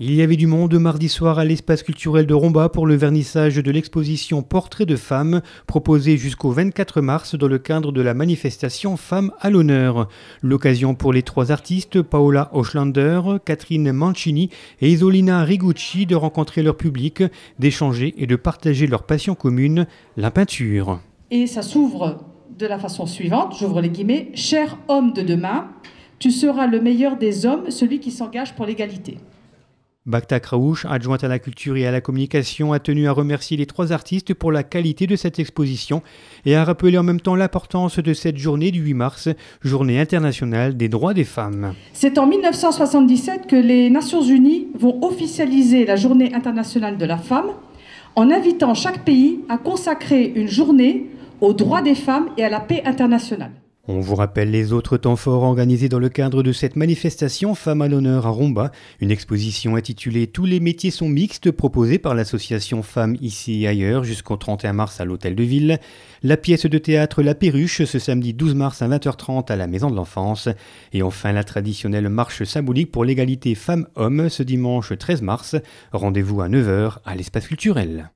Il y avait du monde mardi soir à l'espace culturel de Romba pour le vernissage de l'exposition Portrait de femmes proposée jusqu'au 24 mars dans le cadre de la manifestation Femmes à l'honneur. L'occasion pour les trois artistes, Paola Hochlander, Catherine Mancini et Isolina Rigucci, de rencontrer leur public, d'échanger et de partager leur passion commune, la peinture. Et ça s'ouvre de la façon suivante, j'ouvre les guillemets, cher homme de demain, tu seras le meilleur des hommes, celui qui s'engage pour l'égalité. Bakta Kraouch, adjointe à la culture et à la communication, a tenu à remercier les trois artistes pour la qualité de cette exposition et a rappelé en même temps l'importance de cette journée du 8 mars, journée internationale des droits des femmes. C'est en 1977 que les Nations Unies vont officialiser la journée internationale de la femme en invitant chaque pays à consacrer une journée aux droits des femmes et à la paix internationale. On vous rappelle les autres temps forts organisés dans le cadre de cette manifestation Femmes à l'honneur à Romba, une exposition intitulée Tous les métiers sont mixtes proposée par l'association Femmes ici et ailleurs jusqu'au 31 mars à l'hôtel de ville, la pièce de théâtre La Perruche ce samedi 12 mars à 20h30 à la Maison de l'Enfance, et enfin la traditionnelle marche symbolique pour l'égalité femmes-hommes ce dimanche 13 mars, rendez-vous à 9h à l'espace culturel.